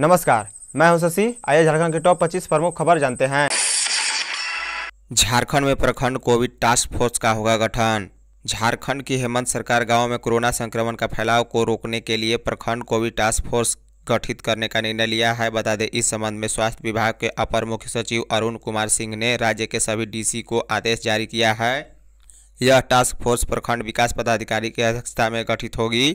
नमस्कार मैं हूं शशि आइए झारखंड के टॉप 25 प्रमुख खबर जानते हैं झारखंड में प्रखंड कोविड टास्क फोर्स का होगा गठन झारखंड की हेमंत सरकार गांव में कोरोना संक्रमण का फैलाव को रोकने के लिए प्रखंड कोविड टास्क फोर्स गठित करने का निर्णय लिया है बता दें इस संबंध में स्वास्थ्य विभाग के अपर मुख्य सचिव अरुण कुमार सिंह ने राज्य के सभी डीसी को आदेश जारी किया है यह टास्क फोर्स प्रखंड विकास पदाधिकारी की अध्यक्षता में गठित होगी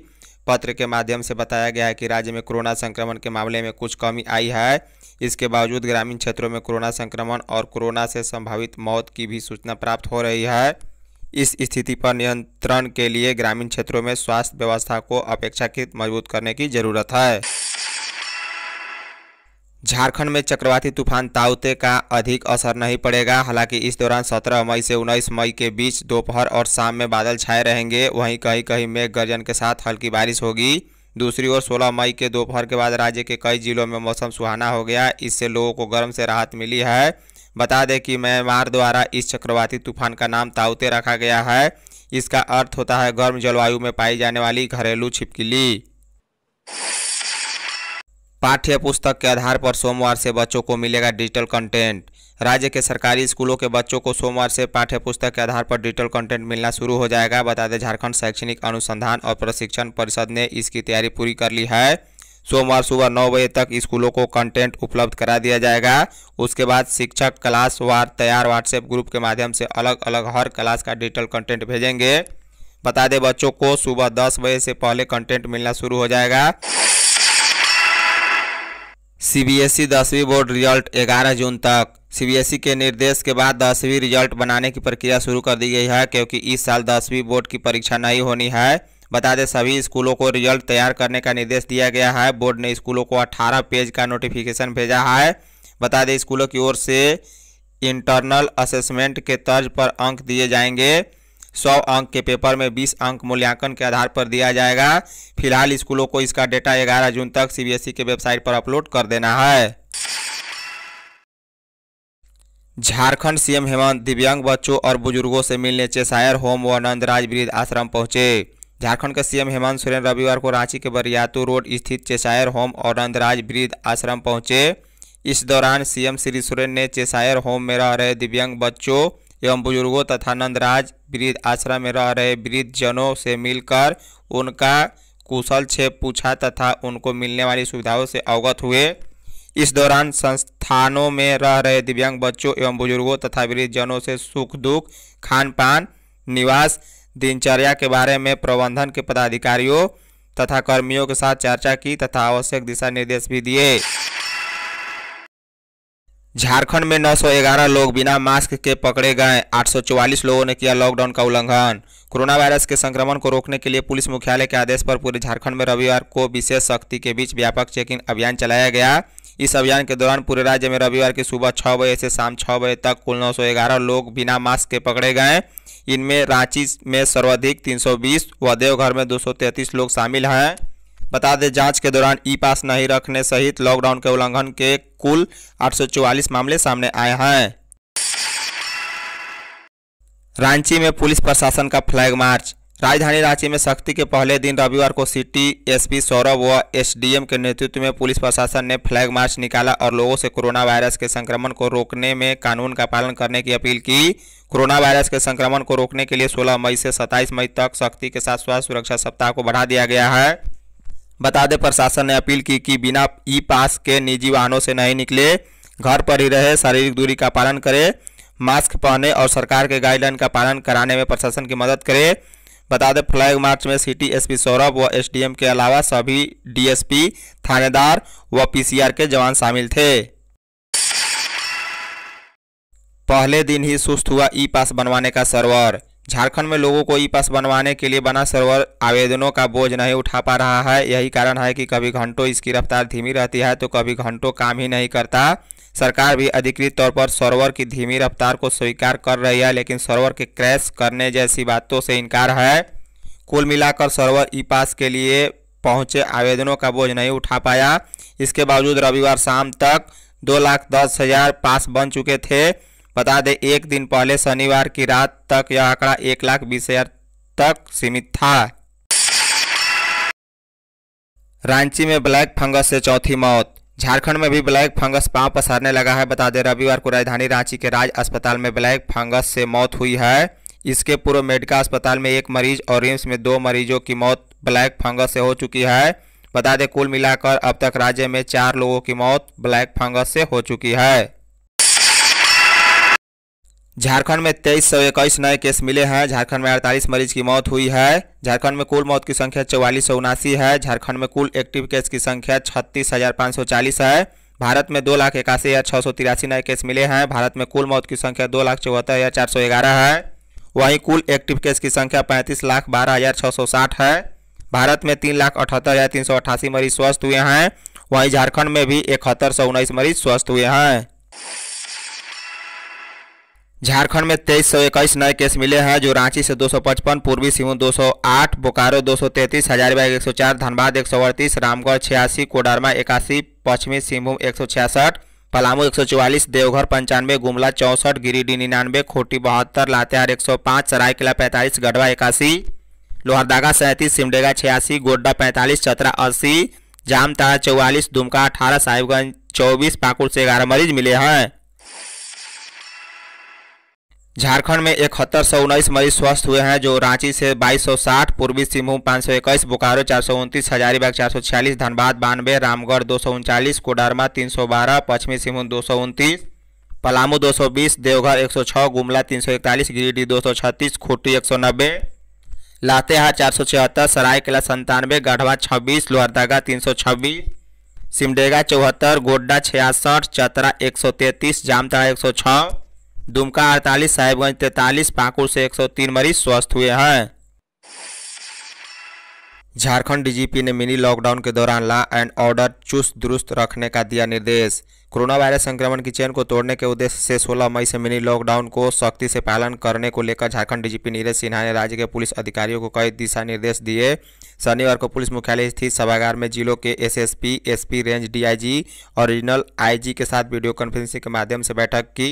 पत्र के माध्यम से बताया गया है कि राज्य में कोरोना संक्रमण के मामले में कुछ कमी आई है इसके बावजूद ग्रामीण क्षेत्रों में कोरोना संक्रमण और कोरोना से संभावित मौत की भी सूचना प्राप्त हो रही है इस स्थिति पर नियंत्रण के लिए ग्रामीण क्षेत्रों में स्वास्थ्य व्यवस्था को अपेक्षाकृत मजबूत करने की जरूरत है झारखंड में चक्रवाती तूफान ताउते का अधिक असर नहीं पड़ेगा हालांकि इस दौरान 17 मई से 19 मई के बीच दोपहर और शाम में बादल छाए रहेंगे वहीं कहीं कहीं मेघ गर्जन के साथ हल्की बारिश होगी दूसरी ओर 16 मई के दोपहर के बाद राज्य के कई जिलों में मौसम सुहाना हो गया इससे लोगों को गर्म से राहत मिली है बता दें कि म्यांमार द्वारा इस चक्रवाती तूफान का नाम ताउते रखा गया है इसका अर्थ होता है गर्म जलवायु में पाई जाने वाली घरेलू छिपकिली पाठ्य पुस्तक के आधार पर सोमवार से बच्चों को मिलेगा डिजिटल कंटेंट राज्य के सरकारी स्कूलों के बच्चों को सोमवार से पाठ्य पुस्तक के आधार पर डिजिटल कंटेंट मिलना शुरू हो जाएगा बता दें झारखंड शैक्षणिक अनुसंधान और प्रशिक्षण परिषद ने इसकी तैयारी पूरी कर ली है सोमवार सुबह नौ बजे तक स्कूलों को कंटेंट उपलब्ध करा दिया जाएगा उसके बाद शिक्षक क्लास वार तैयार व्हाट्सएप ग्रुप के माध्यम से अलग अलग हर क्लास का डिजिटल कंटेंट भेजेंगे बता दें बच्चों को सुबह दस बजे से पहले कंटेंट मिलना शुरू हो जाएगा सीबीएसई दसवीं बोर्ड रिजल्ट 11 जून तक सीबीएसई के निर्देश के बाद दसवीं रिजल्ट बनाने की प्रक्रिया शुरू कर दी गई है क्योंकि इस साल दसवीं बोर्ड की परीक्षा नहीं होनी है बता दें सभी स्कूलों को रिजल्ट तैयार करने का निर्देश दिया गया है बोर्ड ने स्कूलों को 18 पेज का नोटिफिकेशन भेजा है बता दें स्कूलों की ओर से इंटरनल असेसमेंट के तर्ज पर अंक दिए जाएंगे सौ अंक के पेपर में बीस अंक मूल्यांकन के आधार पर दिया जाएगा फिलहाल स्कूलों को इसका डेटा ग्यारह जून तक सीबीएसई के वेबसाइट पर अपलोड कर देना है झारखंड सीएम हेमंत दिव्यांग बच्चों और बुजुर्गों से मिलने चेसायर होम व नंदराज वृद्ध आश्रम पहुंचे झारखंड के सीएम हेमंत सोरेन रविवार को रांची के बरियातू रोड स्थित चेसायर होम और नंदराज वृद्ध आश्रम पहुंचे इस दौरान सीएम श्री सोरेन ने चेसायर होम में रह रहे दिव्यांग बच्चों एवं बुजुर्गों तथा नंदराज वृद्ध आश्रम में रह रहे वृद्ध जनों से मिलकर उनका कुशल क्षेप पूछा तथा उनको मिलने वाली सुविधाओं से अवगत हुए इस दौरान संस्थानों में रह रहे दिव्यांग बच्चों एवं बुजुर्गों तथा वृद्धजनों से सुख दुख खान पान निवास दिनचर्या के बारे में प्रबंधन के पदाधिकारियों तथा कर्मियों के साथ चर्चा की तथा आवश्यक दिशा निर्देश भी दिए झारखंड में 911 लोग बिना मास्क के पकड़े गए आठ लोगों ने किया लॉकडाउन का उल्लंघन कोरोना वायरस के संक्रमण को रोकने के लिए पुलिस मुख्यालय के आदेश पर पूरे झारखंड में रविवार को विशेष शक्ति के बीच व्यापक चेकिंग अभियान चलाया गया इस अभियान के दौरान पूरे राज्य में रविवार की सुबह छः बजे से शाम छः बजे तक कुल नौ लोग बिना मास्क के पकड़े गए इनमें रांची में सर्वाधिक तीन व देवघर में दो लोग शामिल हैं बता दें जांच के दौरान ई पास नहीं रखने सहित लॉकडाउन के उल्लंघन के कुल 844 मामले सामने आए हैं रांची में पुलिस प्रशासन का फ्लैग मार्च राजधानी रांची में सख्ती के पहले दिन रविवार को सिटी एसपी सौरभ व एसडीएम के नेतृत्व में पुलिस प्रशासन ने फ्लैग मार्च निकाला और लोगों से कोरोना वायरस के संक्रमण को रोकने में कानून का पालन करने की अपील की कोरोना वायरस के संक्रमण को रोकने के लिए 16 मई से 27 मई तक सख्ती के साथ स्वास्थ्य सुरक्षा सप्ताह को बढ़ा दिया गया है बता दें प्रशासन ने अपील की कि बिना ई पास के निजी वाहनों से नहीं निकले घर पर ही रहे शारीरिक दूरी का पालन करें मास्क पहने और सरकार के गाइडलाइन का पालन कराने में प्रशासन की मदद करें बता दें फ्लैग मार्च में सिटी एसपी सौरभ व एसडीएम के अलावा सभी डीएसपी थानेदार व पीसीआर के जवान शामिल थे पहले दिन ही सुस्त हुआ ई पास बनवाने का सर्वर झारखंड में लोगों को ई पास बनवाने के लिए बना सर्वर आवेदनों का बोझ नहीं उठा पा रहा है यही कारण है कि कभी घंटों इसकी रफ्तार धीमी रहती है तो कभी घंटों काम ही नहीं करता सरकार भी अधिकृत तौर पर सर्वर की धीमी रफ्तार को स्वीकार कर रही है लेकिन सर्वर के क्रैश करने जैसी बातों से इनकार है कुल मिलाकर सर्वर ई पास के लिए पहुंचे आवेदनों का बोझ नहीं उठा पाया इसके बावजूद रविवार शाम तक दो लाख दस हज़ार पास बन चुके थे बता दें एक दिन पहले शनिवार की रात तक यह आंकड़ा एक लाख बीस हजार तक सीमित था रांची में ब्लैक फंगस से चौथी मौत झारखंड में भी ब्लैक फंगस पांव पसारने लगा है बता दें रविवार को राजधानी रांची के राज अस्पताल में ब्लैक फंगस से मौत हुई है इसके पूर्व मेडिका अस्पताल में एक मरीज और रिम्स में दो मरीजों की मौत ब्लैक फंगस से हो चुकी है बता दें कुल मिलाकर अब तक राज्य में चार लोगों की मौत ब्लैक फंगस से हो चुकी है झारखंड में तेईस सौ इक्कीस नए केस मिले हैं झारखंड में अड़तालीस मरीज की मौत हुई है झारखंड में कुल मौत की संख्या चौवालीस सौ उनासी है झारखंड में कुल एक्टिव केस की संख्या छत्तीस हजार पाँच सौ चालीस है भारत में दो लाख इक्यासी हजार छः सौ तिरासी नए केस मिले हैं भारत में कुल मौत की संख्या दो लाख चौहत्तर हजार चार सौ ग्यारह है वहीं कुल एक्टिव केस की संख्या पैंतीस लाख बारह हजार छः सौ साठ है भारत में तीन लाख अठहत्तर हजार तीन सौ अट्ठासी मरीज स्वस्थ हुए हैं वहीं झारखंड में भी इकहत्तर सौ उन्नीस मरीज स्वस्थ हुए हैं झारखंड में तेईस सौ इक्कीस नए केस मिले हैं जो रांची से 255, पूर्वी सिंहभूम 208, बोकारो 233, हजारीबाग 104, धनबाद 138, रामगढ़ छियासी कोडरमा इक्यासी पश्चिमी सिंहभूम एक पलामू 144, देवघर पंचानवे गुमला चौंसठ गिरिडीह निन्यानवे खोटी बहत्तर लातेहार 105, सरायकिला पैंतालीस गढ़वा इक्यासी लोहरदागा सैंतीस सिमडेगा छियासी गोड्डा पैंतालीस चतरा अस्सी जामताड़ा चौवालीस दुमका अठारह साहिबगंज चौबीस पाकुड़ से ग्यारह मरीज मिले हैं झारखंड में इकहत्तर सौ उन्नीस मरीज स्वस्थ हुए हैं जो रांची से बाईस सौ साठ पूर्वी सिंहभूम पाँच सौ इक्कीस बोकारो चार सौ उनतीस हजारीबाग चार सौ छियालीस धनबाद बानवे रामगढ़ दो सौ उनचालीस कोडारमा तीन सौ बारह पश्चिमी सिंहभूम दो सौ उनतीस पलामू दो सौ बीस देवघर एक सौ छः गुमला तीन सौ इकतालीस गिरिडीह दो सौ छत्तीस खूटी एक सौ नब्बे लातेहार चार सौ छिहत्तर सरायकला संतानवे गढ़वा छब्बीस लोहरदगा तीन सौ छब्बीस सिमडेगा चौहत्तर गोड्डा छियासठ चतरा एक सौ तैंतीस जामताड़ा एक सौ छः दुमका अड़तालीस साहिबगंज तैतालीस पाकुड़ से 103 मरीज स्वस्थ हुए हैं झारखंड डीजीपी ने मिनी लॉकडाउन के दौरान लॉ एंड ऑर्डर चुस्त दुरुस्त रखने का दिया निर्देश कोरोना वायरस संक्रमण की चेन को तोड़ने के उद्देश्य से 16 मई से मिनी लॉकडाउन को सख्ती से पालन करने को लेकर झारखंड डीजीपी नीरज सिन्हा ने राज्य के पुलिस अधिकारियों को कई दिशा निर्देश दिए शनिवार को पुलिस मुख्यालय स्थित सभागार में जिलों के एसएसपी एसपी रेंज डीआईजी और रीजनल आईजी के साथ वीडियो कॉन्फ्रेंसिंग के माध्यम से बैठक की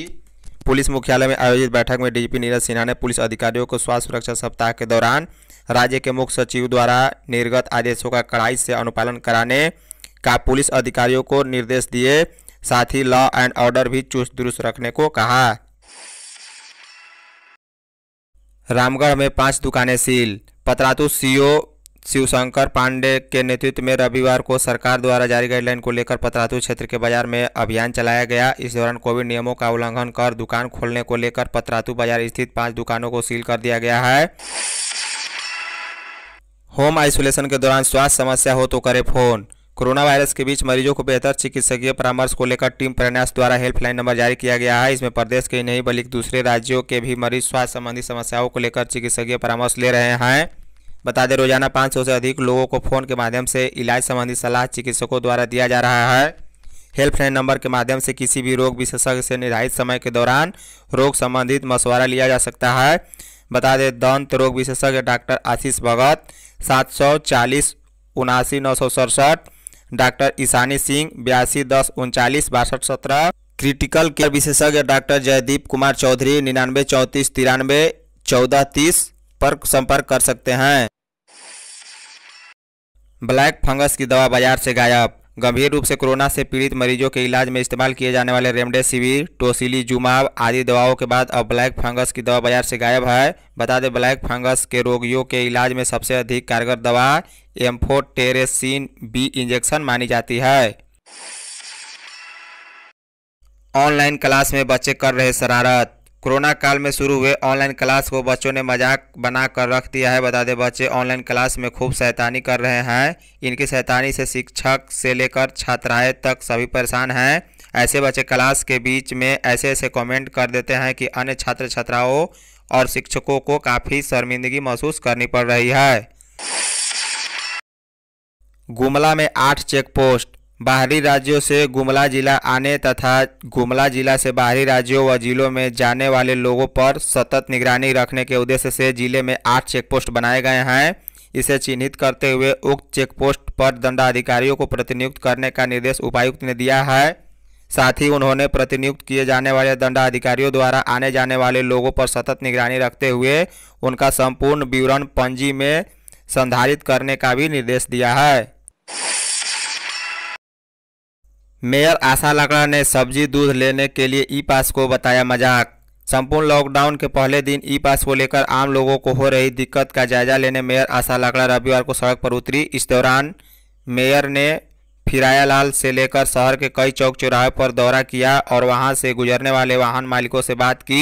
पुलिस मुख्यालय में आयोजित बैठक में डीजीपी नीरज सिन्हा ने पुलिस अधिकारियों को स्वास्थ्य सुरक्षा सप्ताह के दौरान राज्य के मुख्य सचिव द्वारा निर्गत आदेशों का कड़ाई से अनुपालन कराने का पुलिस अधिकारियों को निर्देश दिए साथ ही लॉ एंड ऑर्डर भी चुस्त दुरुस्त रखने को कहा रामगढ़ में पांच दुकानें सील पतरातू सीओ शिवशंकर पांडे के नेतृत्व में रविवार को सरकार द्वारा जारी गाइडलाइन को लेकर पतरातू क्षेत्र के बाजार में अभियान चलाया गया इस दौरान कोविड नियमों का उल्लंघन कर दुकान खोलने को लेकर पतरातू बाजार स्थित पांच दुकानों को सील कर दिया गया है होम आइसोलेशन के दौरान स्वास्थ्य समस्या हो तो करे फोन कोरोना वायरस के बीच मरीजों को बेहतर चिकित्सकीय परामर्श को लेकर टीम प्रयास द्वारा हेल्पलाइन नंबर जारी किया गया है इसमें प्रदेश के ही नहीं बल्कि दूसरे राज्यों के भी मरीज स्वास्थ्य संबंधी समस्याओं को लेकर चिकित्सकीय परामर्श ले रहे हैं बता दें रोजाना 500 से अधिक लोगों को फोन के माध्यम से इलाज संबंधी सलाह चिकित्सकों द्वारा दिया जा रहा है हेल्पलाइन नंबर के माध्यम से किसी भी रोग विशेषज्ञ से निर्धारित समय के दौरान रोग संबंधित मशवरा लिया जा सकता है बता दें दंत रोग विशेषज्ञ डॉक्टर आशीष भगत सात सौ चालीस उनासी नौ सौ सड़सठ डॉक्टर ईशानी सिंह बयासी दस उनचालीस बासठ सत्रह क्रिटिकल केयर विशेषज्ञ डॉक्टर जयदीप कुमार चौधरी निन्यानवे चौंतीस तिरानवे चौदह तीस पर संपर्क कर सकते हैं ब्लैक फंगस की दवा बाजार से गायब गंभीर रूप से कोरोना से पीड़ित मरीजों के इलाज में इस्तेमाल किए जाने वाले रेमडेसिविर टोसिली जुमाव आदि दवाओं के बाद अब ब्लैक फंगस की दवा बाजार से गायब है बता दें ब्लैक फंगस के रोगियों के इलाज में सबसे अधिक कारगर दवा एम्फोटेरेसिन बी इंजेक्शन मानी जाती है ऑनलाइन क्लास में बच्चे कर रहे शरारत कोरोना काल में शुरू हुए ऑनलाइन क्लास को बच्चों ने मजाक बना कर रख दिया है बता दें बच्चे ऑनलाइन क्लास में खूब शैतानी कर रहे हैं इनकी शैतानी से शिक्षक से लेकर छात्राएं तक सभी परेशान हैं ऐसे बच्चे क्लास के बीच में ऐसे ऐसे कमेंट कर देते हैं कि अन्य छात्र छात्राओं और शिक्षकों को काफ़ी शर्मिंदगी महसूस करनी पड़ रही है गुमला में आठ चेक पोस्ट बाहरी राज्यों से गुमला जिला आने तथा गुमला जिला से बाहरी राज्यों व जिलों में जाने वाले लोगों पर सतत निगरानी रखने के उद्देश्य से जिले में आठ चेकपोस्ट बनाए गए हैं इसे चिन्हित करते हुए उक्त चेकपोस्ट पर दंडाधिकारियों को प्रतिनियुक्त करने का निर्देश उपायुक्त ने दिया है साथ ही उन्होंने प्रतिनियुक्त किए जाने वाले दंडाधिकारियों द्वारा आने जाने वाले लोगों पर सतत निगरानी रखते हुए उनका संपूर्ण विवरण पंजी में संधारित करने का भी निर्देश दिया है मेयर आशा लकड़ा ने सब्जी दूध लेने के लिए ई पास को बताया मजाक संपूर्ण लॉकडाउन के पहले दिन ई पास को लेकर आम लोगों को हो रही दिक्कत का जायजा लेने मेयर आशा लाकड़ा रविवार को सड़क पर उतरी इस दौरान मेयर ने फिरायालाल से लेकर शहर के कई चौक चौराहे पर दौरा किया और वहां से गुजरने वाले वाहन मालिकों से बात की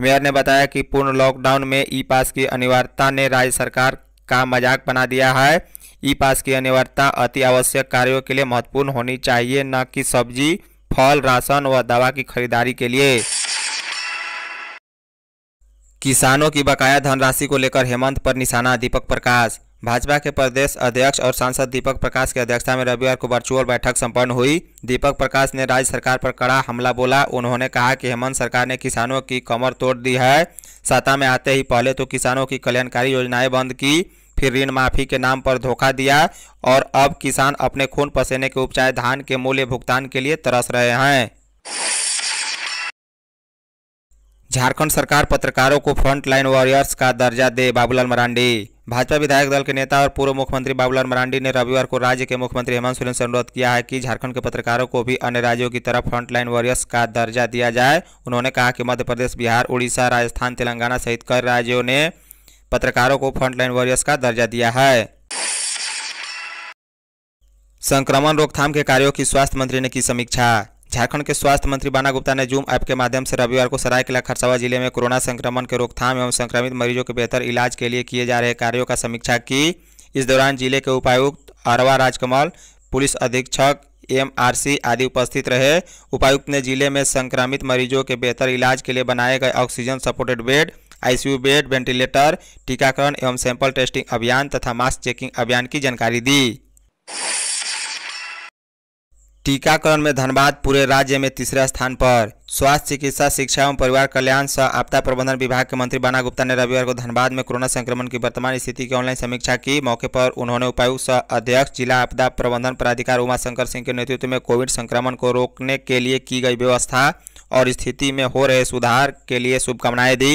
मेयर ने बताया कि पूर्ण लॉकडाउन में ई पास की अनिवार्यता ने राज्य सरकार का मजाक बना दिया है ई पास की अनिवार्यता अति आवश्यक कार्यों के लिए महत्वपूर्ण होनी चाहिए न कि सब्जी फल राशन व दवा की खरीदारी के लिए किसानों की बकाया धनराशि को लेकर हेमंत पर निशाना दीपक प्रकाश भाजपा के प्रदेश अध्यक्ष और सांसद दीपक प्रकाश की अध्यक्षता में रविवार को वर्चुअल बैठक संपन्न हुई दीपक प्रकाश ने राज्य सरकार पर कड़ा हमला बोला उन्होंने कहा कि हेमंत सरकार ने किसानों की कमर तोड़ दी है सत्ता में आते ही पहले तो किसानों की कल्याणकारी योजनाएं बंद की फिर ऋण माफी के नाम पर धोखा दिया और अब किसान अपने खून पसीने के उपचाए धान के मूल्य भुगतान के लिए तरस रहे हैं झारखंड सरकार पत्रकारों को फ्रंटलाइन वॉरियर्स का दर्जा दे बाबूलाल मरांडी भाजपा विधायक दल के नेता और पूर्व मुख्यमंत्री बाबूलाल मरांडी ने रविवार को राज्य के मुख्यमंत्री हेमंत सोरेन से अनुरोध किया है कि झारखंड के पत्रकारों को भी अन्य राज्यों की तरफ फ्रंटलाइन वॉरियर्स का दर्जा दिया जाए उन्होंने कहा कि मध्य प्रदेश बिहार उड़ीसा राजस्थान तेलंगाना सहित कई राज्यों ने पत्रकारों को फ्रंटलाइन वॉरियर्स का दर्जा दिया है संक्रमण रोकथाम के कार्यों की स्वास्थ्य मंत्री ने की समीक्षा झारखंड के स्वास्थ्य मंत्री बाना गुप्ता ने जूम ऐप के माध्यम से रविवार को सरायकला खरसावा जिले में कोरोना संक्रमण के रोकथाम एवं संक्रमित मरीजों के बेहतर इलाज के लिए किए जा रहे कार्यों का समीक्षा की इस दौरान जिले के उपायुक्त अरवा राजकमल पुलिस अधीक्षक सी आदि उपस्थित रहे उपायुक्त ने जिले में संक्रमित मरीजों के बेहतर इलाज के लिए बनाए गए oxygen supported bed ICU bed ventilator टीकाकरण एवं सैंपल टेस्टिंग अभियान तथा मास्क चेकिंग अभियान की जानकारी दी टीकाकरण में धनबाद पूरे राज्य में तीसरे स्थान पर स्वास्थ्य चिकित्सा शिक्षा एवं परिवार कल्याण स आपदा प्रबंधन विभाग के मंत्री बाना गुप्ता ने रविवार को धनबाद में कोरोना संक्रमण की वर्तमान स्थिति की ऑनलाइन समीक्षा की मौके पर उन्होंने उपायुक्त सह अध्यक्ष जिला आपदा प्रबंधन प्राधिकार उमाशंकर सिंह के नेतृत्व में कोविड संक्रमण को रोकने के लिए की गई व्यवस्था और स्थिति में हो रहे सुधार के लिए शुभकामनाएं दी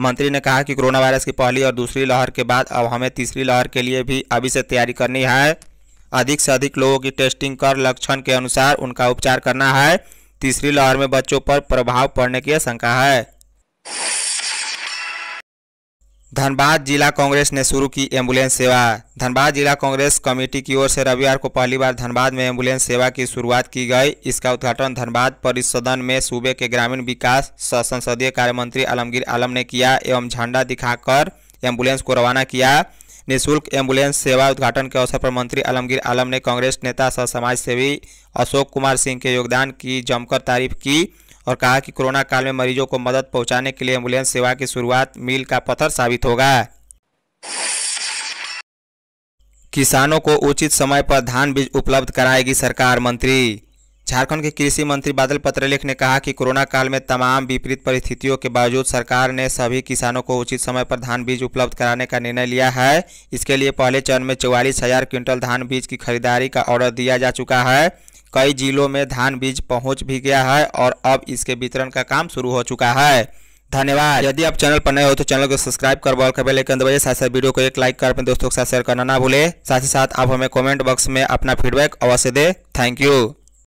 मंत्री ने कहा कि कोरोना वायरस की पहली और दूसरी लहर के बाद अब हमें तीसरी लहर के लिए भी अभी से तैयारी करनी है अधिक से अधिक लोगों की टेस्टिंग कर लक्षण के अनुसार उनका उपचार करना है तीसरी लहर में बच्चों पर प्रभाव पड़ने की आशंका है धनबाद जिला कांग्रेस ने शुरू की एम्बुलेंस सेवा धनबाद जिला कांग्रेस कमेटी की ओर से रविवार को पहली बार धनबाद में एम्बुलेंस सेवा की शुरुआत की गई इसका उद्घाटन धनबाद परिसदन में सूबे के ग्रामीण विकास संसदीय कार्य मंत्री आलमगीर आलम ने किया एवं झंडा दिखाकर एम्बुलेंस को रवाना किया निःशुल्क एम्बुलेंस सेवा उद्घाटन के अवसर पर मंत्री आलमगीर आलम ने कांग्रेस नेता सह समाज सेवी अशोक कुमार सिंह के योगदान की जमकर तारीफ की और कहा कि कोरोना काल में मरीजों को मदद पहुंचाने के लिए एम्बुलेंस सेवा की शुरुआत मील का पत्थर साबित होगा किसानों को उचित समय पर धान बीज उपलब्ध कराएगी सरकार मंत्री झारखंड के कृषि मंत्री बादल पत्रलेख ने कहा कि कोरोना काल में तमाम विपरीत परिस्थितियों के बावजूद सरकार ने सभी किसानों को उचित समय पर धान बीज उपलब्ध कराने का निर्णय लिया है इसके लिए पहले चरण में चौवालीस हजार क्विंटल धान बीज की खरीदारी का ऑर्डर दिया जा चुका है कई जिलों में धान बीज पहुंच भी गया है और अब इसके वितरण का काम शुरू हो चुका है धन्यवाद यदि आप चैनल पर नए हो तो चैनल को सब्सक्राइब कर बॉल का बेल दबाइए साथ साथ वीडियो को एक लाइक कर अपने दोस्तों के साथ शेयर करना ना भूले साथ ही साथ आप हमें कमेंट बॉक्स में अपना फीडबैक अवश्य दे थैंक यू